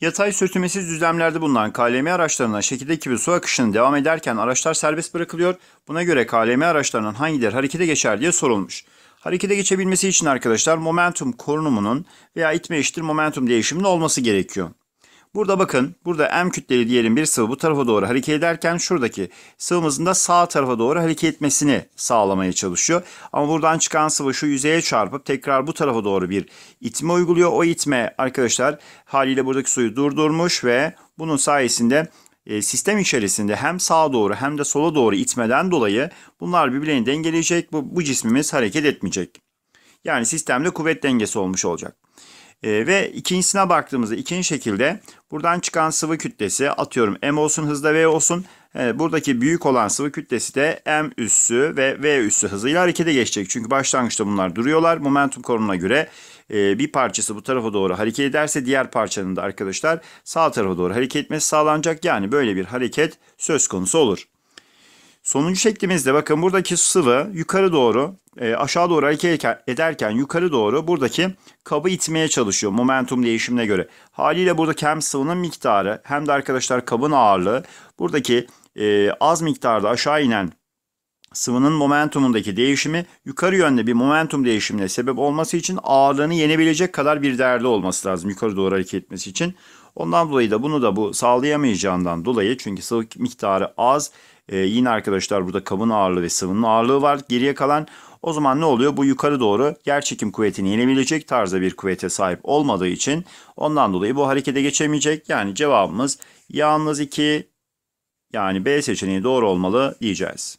Yatay sürtünmesiz düzlemlerde bulunan KLM araçlarına şekildeki gibi su akışının devam ederken araçlar serbest bırakılıyor. Buna göre KLM araçlarının hangileri harekete geçer diye sorulmuş. Harekete geçebilmesi için arkadaşlar momentum korunumunun veya itme eşittir momentum değişiminin olması gerekiyor. Burada bakın burada M kütleli diyelim bir sıvı bu tarafa doğru hareket ederken şuradaki sıvımızın da sağ tarafa doğru hareket etmesini sağlamaya çalışıyor. Ama buradan çıkan sıvı şu yüzeye çarpıp tekrar bu tarafa doğru bir itme uyguluyor. O itme arkadaşlar haliyle buradaki suyu durdurmuş ve bunun sayesinde e, sistem içerisinde hem sağa doğru hem de sola doğru itmeden dolayı bunlar birbirlerini dengeleyecek. Bu, bu cismimiz hareket etmeyecek. Yani sistemde kuvvet dengesi olmuş olacak. E, ve ikincisine baktığımızda ikinci şekilde buradan çıkan sıvı kütlesi atıyorum M olsun hızla V olsun. E, buradaki büyük olan sıvı kütlesi de M üssü ve V üssü hızıyla harekete geçecek. Çünkü başlangıçta bunlar duruyorlar. Momentum konumuna göre e, bir parçası bu tarafa doğru hareket ederse diğer parçanın da arkadaşlar sağ tarafa doğru hareket etmesi sağlanacak. Yani böyle bir hareket söz konusu olur. Sonuncu şeklimizde bakın buradaki sıvı yukarı doğru e, aşağı doğru hareket ederken yukarı doğru buradaki kabı itmeye çalışıyor momentum değişimine göre. Haliyle buradaki hem sıvının miktarı hem de arkadaşlar kabın ağırlığı buradaki e, az miktarda aşağı inen sıvının momentumundaki değişimi yukarı yönde bir momentum değişimine sebep olması için ağırlığını yenebilecek kadar bir değerli olması lazım yukarı doğru hareket etmesi için. Ondan dolayı da bunu da bu sağlayamayacağından dolayı çünkü sıvı miktarı az e, yine arkadaşlar burada kabın ağırlığı ve sıvının ağırlığı var. Geriye kalan o zaman ne oluyor? Bu yukarı doğru yerçekim kuvvetini yenebilecek tarzda bir kuvvete sahip olmadığı için ondan dolayı bu harekete geçemeyecek. Yani cevabımız yalnız 2 yani B seçeneği doğru olmalı diyeceğiz.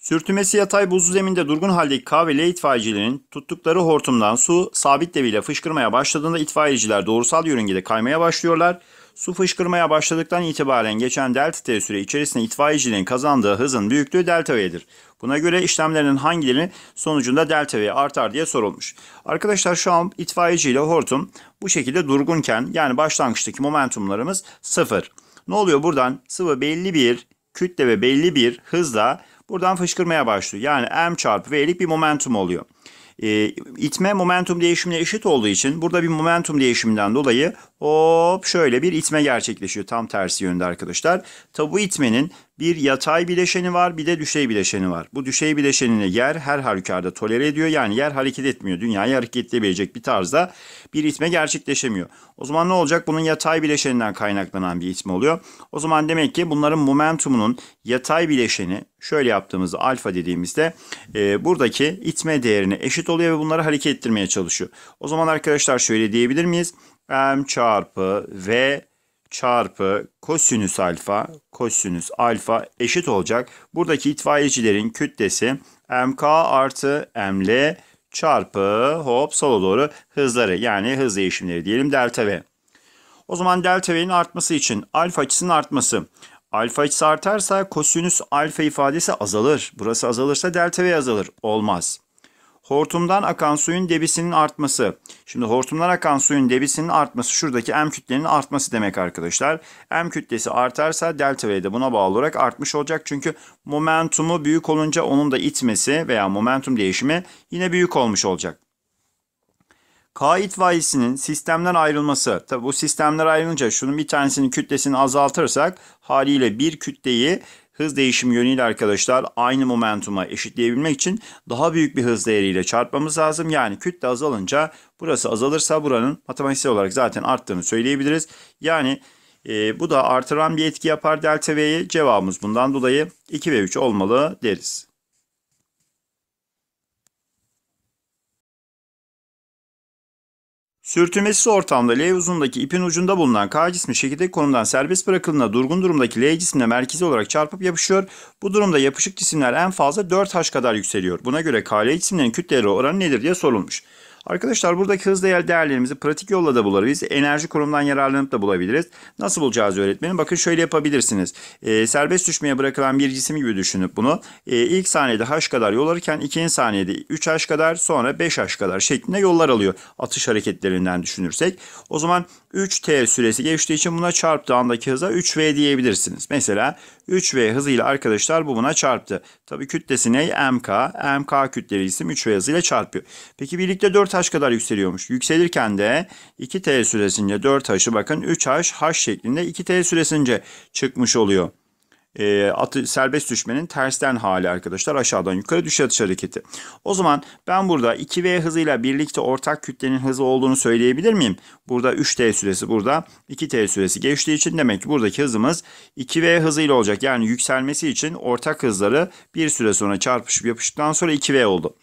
Sürtünmesi yatay buzlu zeminde durgun haldeki ile itfaiyecilerin tuttukları hortumdan su sabit deviyle fışkırmaya başladığında itfaiyeciler doğrusal yörüngede kaymaya başlıyorlar. Su fışkırmaya başladıktan itibaren geçen delta t süre içerisinde itfaiyecilerin kazandığı hızın büyüklüğü delta v'dir. Buna göre işlemlerinin hangilerinin sonucunda delta v artar diye sorulmuş. Arkadaşlar şu an itfaiyeci ile hortum bu şekilde durgunken yani başlangıçtaki momentumlarımız sıfır. Ne oluyor buradan? Sıvı belli bir kütle ve belli bir hızla Buradan fışkırmaya başlıyor. Yani M çarpı V'lik bir momentum oluyor. E, itme momentum değişimine eşit olduğu için burada bir momentum değişiminden dolayı Hop şöyle bir itme gerçekleşiyor tam tersi yönde arkadaşlar. Tabu itmenin bir yatay bileşeni var bir de düşey bileşeni var. Bu düşey bileşenini yer her halükarda tolere ediyor. Yani yer hareket etmiyor. Dünyayı hareketleyebilecek bir tarzda bir itme gerçekleşemiyor. O zaman ne olacak? Bunun yatay bileşeninden kaynaklanan bir itme oluyor. O zaman demek ki bunların momentumunun yatay bileşeni şöyle yaptığımızda alfa dediğimizde e, buradaki itme değerine eşit oluyor ve bunları hareket ettirmeye çalışıyor. O zaman arkadaşlar şöyle diyebilir miyiz? m çarpı v çarpı kosinüs alfa kosinüs alfa eşit olacak. Buradaki itfaiyecilerin kütlesi mk artı ml çarpı hop sola doğru hızları yani hız değişimleri diyelim delta v. O zaman delta v'nin artması için alfa açısının artması. Alfa açısı artarsa kosinüs alfa ifadesi azalır. Burası azalırsa delta v azalır. Olmaz. Hortumdan akan suyun debisinin artması. Şimdi hortumdan akan suyun debisinin artması şuradaki M kütlenin artması demek arkadaşlar. M kütlesi artarsa delta V de buna bağlı olarak artmış olacak. Çünkü momentumu büyük olunca onun da itmesi veya momentum değişimi yine büyük olmuş olacak. K itfaiyesinin sistemden ayrılması. Tabi bu sistemler ayrılınca şunun bir tanesinin kütlesini azaltırsak haliyle bir kütleyi hız değişim yönüyle arkadaşlar aynı momentuma eşitleyebilmek için daha büyük bir hız değeriyle çarpmamız lazım. Yani kütle azalınca burası azalırsa buranın matematiksel olarak zaten arttığını söyleyebiliriz. Yani e, bu da artıran bir etki yapar delta V'yi. Cevabımız bundan dolayı 2 ve 3 olmalı deriz. Sürtünmesiz ortamda L uzundaki ipin ucunda bulunan K cismi şekildeki konumdan serbest bırakıldığında durgun durumdaki L cisimle merkezi olarak çarpıp yapışıyor. Bu durumda yapışık cisimler en fazla 4H kadar yükseliyor. Buna göre KL cisimlerin kütleleri oranı nedir diye sorulmuş. Arkadaşlar buradaki hız değer değerlerimizi pratik yolla da bulabiliriz. Enerji kurumundan yararlanıp da bulabiliriz. Nasıl bulacağız öğretmenim? Bakın şöyle yapabilirsiniz. E, serbest düşmeye bırakılan bir cisim gibi düşünüp bunu e, ilk saniyede h kadar yol alırken ikinci saniyede 3h kadar sonra 5h kadar şeklinde yollar alıyor. Atış hareketlerinden düşünürsek. O zaman 3t süresi geçtiği için buna çarptığı andaki hıza 3v diyebilirsiniz. Mesela 3v hızıyla arkadaşlar bu buna çarptı. Tabii kütlesi ne? mk. mk kütleli isim 3v hızıyla çarpıyor. Peki birlikte 4h kadar yükseliyormuş. Yükselirken de 2t süresince 4h'ı bakın 3h h şeklinde 2t süresince çıkmış oluyor e, atı, serbest düşmenin tersten hali arkadaşlar. Aşağıdan yukarı düşe atış hareketi. O zaman ben burada 2V hızıyla birlikte ortak kütlenin hızı olduğunu söyleyebilir miyim? Burada 3T süresi burada 2T süresi geçtiği için demek ki buradaki hızımız 2V hızıyla olacak. Yani yükselmesi için ortak hızları bir süre sonra çarpışıp yapıştıktan sonra 2V oldu.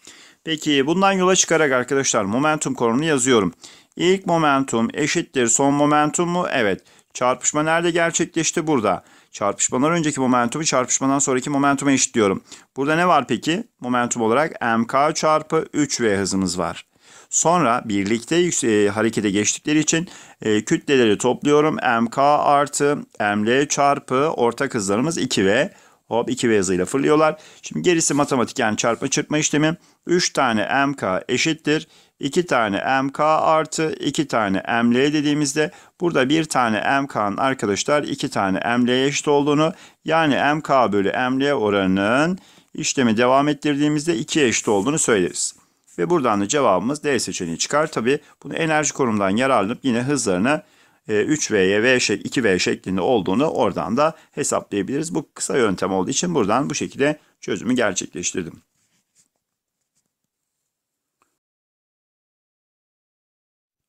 Peki bundan yola çıkarak arkadaşlar momentum konumunu yazıyorum. İlk momentum eşittir son momentum mu? Evet. Çarpışma nerede gerçekleşti? Burada. Burada. Çarpışmadan önceki momentumu çarpışmadan sonraki momentuma eşitliyorum. Burada ne var peki? Momentum olarak mk çarpı 3v hızımız var. Sonra birlikte yükse- harekete geçtikleri için e, kütleleri topluyorum. mk artı ml çarpı ortak hızlarımız 2v. Hop 2v hızıyla fırlıyorlar. Şimdi gerisi matematik yani çarpma çırpma işlemi. 3 tane mk eşittir 2 tane MK artı 2 tane ML dediğimizde burada bir tane MK'nın arkadaşlar 2 tane ML'ye eşit olduğunu yani MK bölü ML oranının işlemi devam ettirdiğimizde 2'ye eşit olduğunu söyleriz. Ve buradan da cevabımız D seçeneği çıkar. Tabi bunu enerji konumundan yararlanıp yine hızlarını 3V'ye e, V şek 2V şeklinde olduğunu oradan da hesaplayabiliriz. Bu kısa yöntem olduğu için buradan bu şekilde çözümü gerçekleştirdim.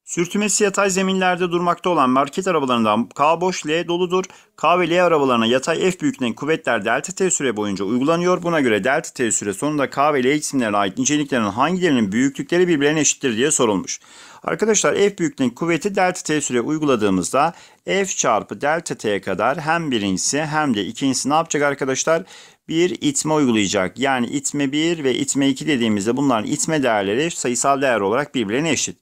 Sürtümesi yatay zeminlerde durmakta olan market arabalarından K boş L doludur. K ve L arabalarına yatay F büyüklüğünün kuvvetler delta T süre boyunca uygulanıyor. Buna göre delta T süre sonunda K ve L isimlerine ait niceliklerin hangilerinin büyüklükleri birbirine eşittir diye sorulmuş. Arkadaşlar F büyüklüğünün kuvveti delta T süre uyguladığımızda F çarpı delta tye kadar hem birincisi hem de ikincisi ne yapacak arkadaşlar? bir itme uygulayacak. Yani itme 1 ve itme 2 dediğimizde bunların itme değerleri sayısal değer olarak birbirine eşit.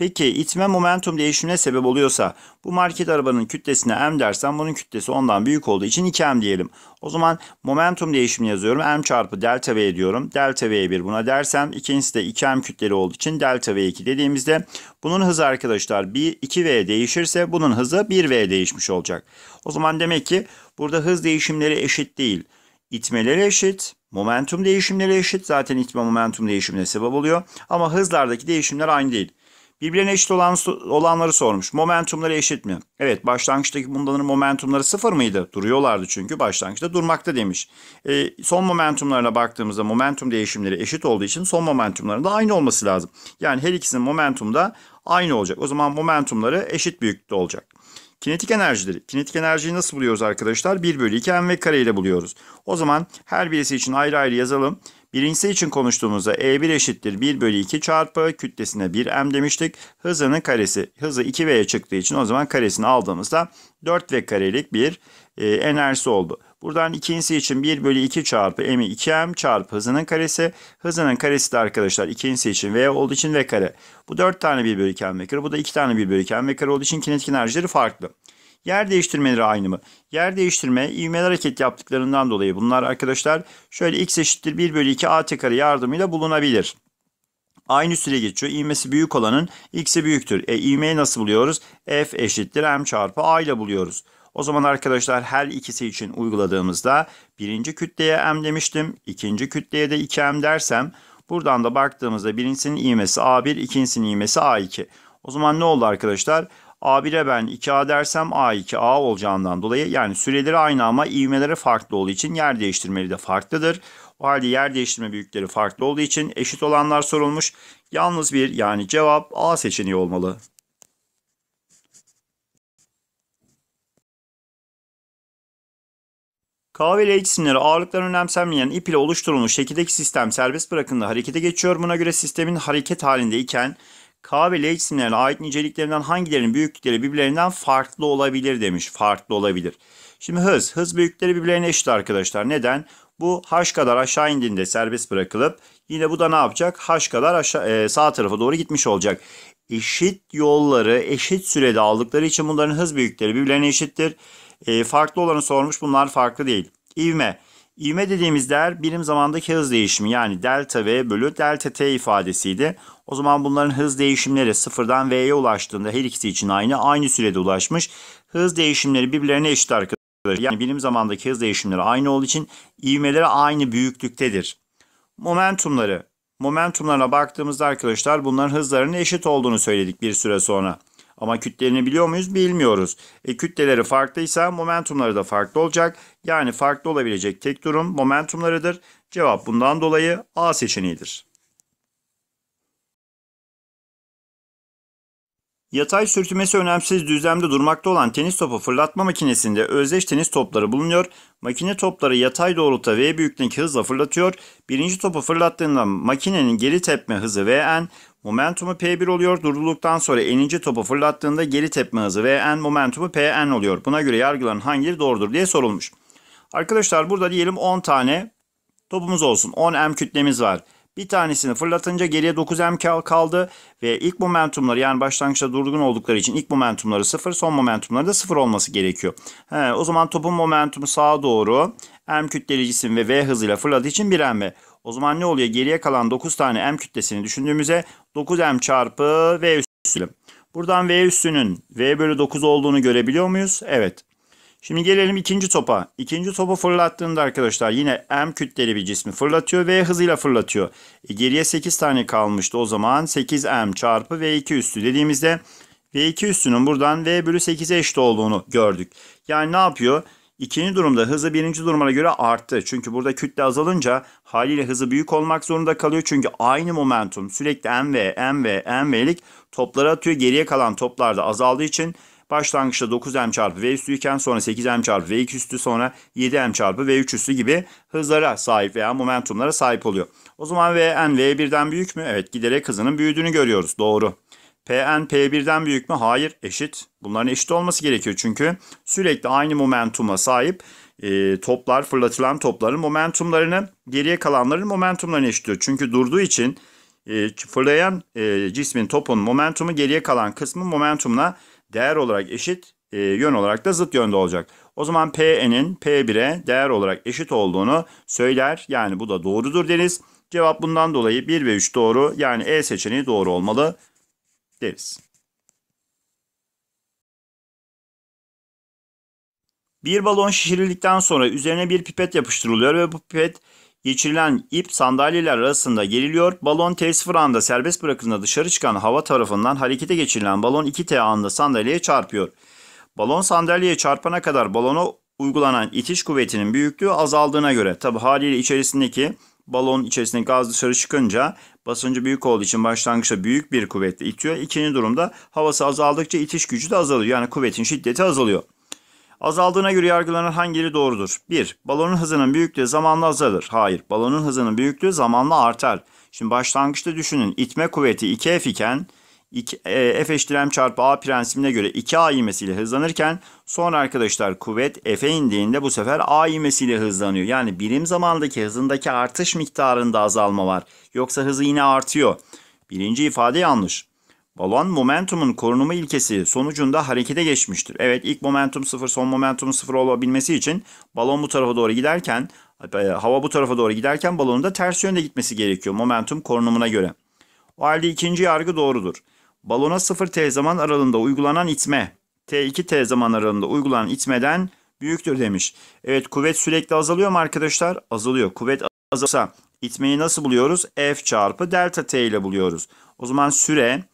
Peki itme momentum değişimine sebep oluyorsa bu market arabanın kütlesine M dersen bunun kütlesi ondan büyük olduğu için 2M diyelim. O zaman momentum değişimini yazıyorum. M çarpı delta V diyorum. Delta V1 buna dersem ikincisi de 2M kütleli olduğu için delta V2 dediğimizde bunun hızı arkadaşlar 1, 2V değişirse bunun hızı 1V değişmiş olacak. O zaman demek ki burada hız değişimleri eşit değil. İtmeleri eşit, momentum değişimleri eşit. Zaten itme momentum değişimine sebep oluyor. Ama hızlardaki değişimler aynı değil. Birbirine eşit olan, olanları sormuş. Momentumları eşit mi? Evet başlangıçtaki bundanın momentumları sıfır mıydı? Duruyorlardı çünkü başlangıçta durmakta demiş. E, son momentumlarına baktığımızda momentum değişimleri eşit olduğu için son momentumların da aynı olması lazım. Yani her ikisinin momentum da aynı olacak. O zaman momentumları eşit büyüklükte olacak. Kinetik enerjileri. Kinetik enerjiyi nasıl buluyoruz arkadaşlar? 1 bölü 2 mv kare ile buluyoruz. O zaman her birisi için ayrı ayrı yazalım. Birincisi için konuştuğumuzda E1 eşittir 1 bölü 2 çarpı kütlesine 1M demiştik. Hızının karesi hızı 2V'ye çıktığı için o zaman karesini aldığımızda 4V karelik bir e, enerjisi oldu. Buradan ikincisi için 1 bölü 2 çarpı m'i 2m çarpı hızının karesi. Hızının karesi de arkadaşlar ikincisi için v olduğu için v kare. Bu 4 tane 1 bölü 2m ve kare. Bu da 2 tane 1 bölü 2m ve kare olduğu için kinetik enerjileri farklı. Yer değiştirmeleri aynı mı? Yer değiştirme, ivmeli hareket yaptıklarından dolayı bunlar arkadaşlar şöyle x eşittir 1 bölü 2 at kare yardımıyla bulunabilir. Aynı süre geçiyor. İğmesi büyük olanın x'i büyüktür. E ivmeyi nasıl buluyoruz? F eşittir m çarpı a ile buluyoruz. O zaman arkadaşlar her ikisi için uyguladığımızda birinci kütleye m demiştim. ikinci kütleye de 2m dersem buradan da baktığımızda birincisinin ivmesi a1 ikincisinin ivmesi a2. O zaman ne oldu arkadaşlar? A1'e ben 2A dersem A2A olacağından dolayı yani süreleri aynı ama ivmeleri farklı olduğu için yer değiştirmeleri de farklıdır. O halde yer değiştirme büyükleri farklı olduğu için eşit olanlar sorulmuş. Yalnız bir yani cevap A seçeneği olmalı. K ve L cisimleri ağırlıktan önemsenmeyen ip ile oluşturulmuş şekildeki sistem serbest bırakında harekete geçiyor. Buna göre sistemin hareket halinde iken K ve L cisimlerine ait niceliklerinden hangilerinin büyüklükleri birbirlerinden farklı olabilir demiş. Farklı olabilir. Şimdi hız. Hız büyüklükleri birbirlerine eşit arkadaşlar. Neden? Bu h kadar aşağı indiğinde serbest bırakılıp yine bu da ne yapacak? h kadar aşağı, e, sağ tarafa doğru gitmiş olacak. Eşit yolları eşit sürede aldıkları için bunların hız büyüklükleri birbirlerine eşittir. E, farklı olanı sormuş bunlar farklı değil. İvme. İvme dediğimiz değer birim zamandaki hız değişimi yani delta v bölü delta t ifadesiydi. O zaman bunların hız değişimleri sıfırdan v'ye ulaştığında her ikisi için aynı. Aynı sürede ulaşmış. Hız değişimleri birbirlerine eşit arkadaşlar. Yani birim zamandaki hız değişimleri aynı olduğu için ivmeleri aynı büyüklüktedir. Momentumları. Momentumlarına baktığımızda arkadaşlar bunların hızlarının eşit olduğunu söyledik bir süre sonra. Ama kütlerini biliyor muyuz? Bilmiyoruz. E, kütleleri farklıysa momentumları da farklı olacak. Yani farklı olabilecek tek durum momentumlarıdır. Cevap bundan dolayı A seçeneğidir. Yatay sürtünmesi önemsiz düzlemde durmakta olan tenis topu fırlatma makinesinde özdeş tenis topları bulunuyor. Makine topları yatay doğrultuda V büyüklüğündeki hızla fırlatıyor. Birinci topu fırlattığında makinenin geri tepme hızı Vn, momentumu P1 oluyor. Durdurduktan sonra eninci topu fırlattığında geri tepme hızı Vn, momentumu Pn oluyor. Buna göre yargıların hangileri doğrudur diye sorulmuş. Arkadaşlar burada diyelim 10 tane topumuz olsun. 10 M kütlemiz var. Bir tanesini fırlatınca geriye 9M kaldı ve ilk momentumları yani başlangıçta durgun oldukları için ilk momentumları 0, son momentumları da 0 olması gerekiyor. He, o zaman topun momentumu sağa doğru M kütleli ve V hızıyla fırladığı için 1M. O zaman ne oluyor? Geriye kalan 9 tane M kütlesini düşündüğümüzde 9M çarpı V üstü. Buradan V üstünün V bölü 9 olduğunu görebiliyor muyuz? Evet. Şimdi gelelim ikinci topa. İkinci topu fırlattığında arkadaşlar yine M kütleli bir cismi fırlatıyor V hızıyla fırlatıyor. E geriye 8 tane kalmıştı o zaman 8M çarpı V2 üstü dediğimizde V2 üstünün buradan V bölü 8'e eşit olduğunu gördük. Yani ne yapıyor? İkinci durumda hızı birinci durumuna göre arttı. Çünkü burada kütle azalınca haliyle hızı büyük olmak zorunda kalıyor. Çünkü aynı momentum sürekli m m mv, mv, mv'lik toplara atıyor. Geriye kalan toplar da azaldığı için Başlangıçta 9m çarpı v üstüyken sonra 8m çarpı v2 üstü sonra 7m çarpı v3 üstü gibi hızlara sahip veya momentumlara sahip oluyor. O zaman vn v1'den büyük mü? Evet giderek hızının büyüdüğünü görüyoruz. Doğru. Pn P1'den büyük mü? Hayır eşit. Bunların eşit olması gerekiyor çünkü sürekli aynı momentuma sahip e, toplar fırlatılan topların momentumlarını geriye kalanların momentumlarını eşitliyor. Çünkü durduğu için e, fırlayan e, cismin topun momentumu geriye kalan kısmın momentumuna değer olarak eşit, e, yön olarak da zıt yönde olacak. O zaman P'nin P1'e değer olarak eşit olduğunu söyler. Yani bu da doğrudur deriz. Cevap bundan dolayı 1 ve 3 doğru yani E seçeneği doğru olmalı deriz. Bir balon şişirildikten sonra üzerine bir pipet yapıştırılıyor ve bu pipet Geçirilen ip sandalyeler arasında geriliyor. Balon T0 anda serbest bırakıldığında dışarı çıkan hava tarafından harekete geçirilen balon 2T anda sandalyeye çarpıyor. Balon sandalyeye çarpana kadar balona uygulanan itiş kuvvetinin büyüklüğü azaldığına göre tabi haliyle içerisindeki balon içerisindeki gaz dışarı çıkınca basıncı büyük olduğu için başlangıçta büyük bir kuvvetle itiyor. İkinci durumda havası azaldıkça itiş gücü de azalıyor. Yani kuvvetin şiddeti azalıyor. Azaldığına göre yargılanan hangileri doğrudur? 1. Balonun hızının büyüklüğü zamanla azalır. Hayır. Balonun hızının büyüklüğü zamanla artar. Şimdi başlangıçta düşünün. İtme kuvveti 2F iken e, F eşittir çarpı A prensibine göre 2A ivmesiyle hızlanırken sonra arkadaşlar kuvvet F'e indiğinde bu sefer A ivmesiyle hızlanıyor. Yani birim zamandaki hızındaki artış miktarında azalma var. Yoksa hızı yine artıyor. Birinci ifade yanlış. Balon momentumun korunma ilkesi sonucunda harekete geçmiştir. Evet ilk momentum sıfır son momentum sıfır olabilmesi için balon bu tarafa doğru giderken e, hava bu tarafa doğru giderken balonun da ters yönde gitmesi gerekiyor momentum korunumuna göre. O halde ikinci yargı doğrudur. Balona sıfır t zaman aralığında uygulanan itme t2t zaman aralığında uygulanan itmeden büyüktür demiş. Evet kuvvet sürekli azalıyor mu arkadaşlar? Azalıyor. Kuvvet azalsa itmeyi nasıl buluyoruz? F çarpı delta t ile buluyoruz. O zaman süre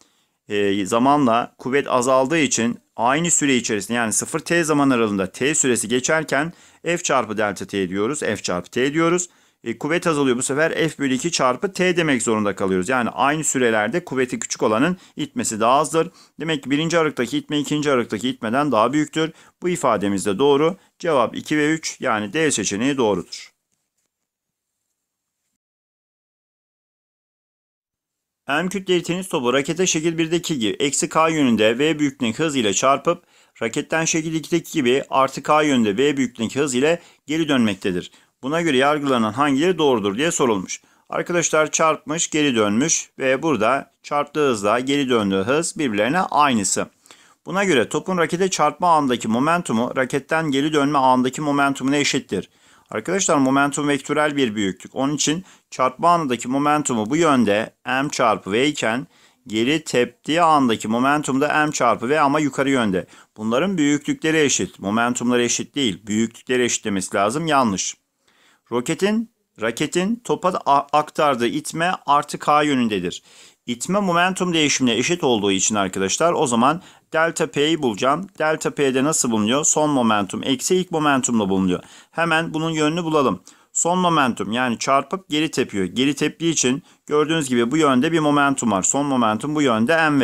e, zamanla kuvvet azaldığı için aynı süre içerisinde yani 0 t zaman aralığında t süresi geçerken f çarpı delta t diyoruz. F çarpı t diyoruz. E, kuvvet azalıyor bu sefer f bölü 2 çarpı t demek zorunda kalıyoruz. Yani aynı sürelerde kuvveti küçük olanın itmesi daha azdır. Demek ki birinci arıktaki itme ikinci arıktaki itmeden daha büyüktür. Bu ifademiz de doğru. Cevap 2 ve 3 yani D seçeneği doğrudur. M kütleli tenis topu rakete şekil 1'deki gibi eksi k yönünde v büyüklüğündeki hız ile çarpıp raketten şekil 2'deki gibi artı k yönünde v büyüklüğündeki hız ile geri dönmektedir. Buna göre yargılanan hangileri doğrudur diye sorulmuş. Arkadaşlar çarpmış geri dönmüş ve burada çarptığı hızla geri döndüğü hız birbirlerine aynısı. Buna göre topun rakete çarpma andaki momentumu raketten geri dönme andaki momentumuna eşittir. Arkadaşlar momentum vektörel bir büyüklük. Onun için çarpma anındaki momentumu bu yönde m çarpı v iken geri teptiği andaki momentum da m çarpı v ama yukarı yönde. Bunların büyüklükleri eşit. Momentumları eşit değil. Büyüklükleri eşit demesi lazım. Yanlış. Roketin raketin topa aktardığı itme artı k yönündedir. İtme momentum değişimine eşit olduğu için arkadaşlar o zaman delta p'yi bulacağım. Delta p'de nasıl bulunuyor? Son momentum eksi ilk momentumla bulunuyor. Hemen bunun yönünü bulalım. Son momentum yani çarpıp geri tepiyor. Geri teptiği için gördüğünüz gibi bu yönde bir momentum var. Son momentum bu yönde mv.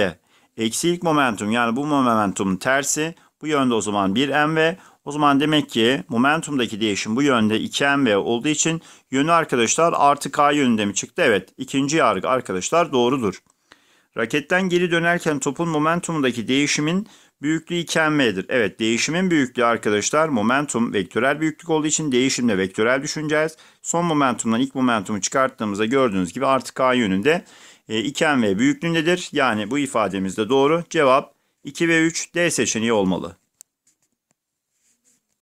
Eksi ilk momentum yani bu momentumun tersi bu yönde o zaman 1 mv. O zaman demek ki momentumdaki değişim bu yönde 2 mv olduğu için yönü arkadaşlar artı k yönünde mi çıktı? Evet ikinci yargı arkadaşlar doğrudur. Raketten geri dönerken topun momentumdaki değişimin büyüklüğü 2m'dir. Evet değişimin büyüklüğü arkadaşlar momentum vektörel büyüklük olduğu için değişimle vektörel düşüneceğiz. Son momentumdan ilk momentumu çıkarttığımızda gördüğünüz gibi artık k yönünde 2m e, büyüklüğündedir. Yani bu ifademiz de doğru. Cevap 2 ve 3 D seçeneği olmalı.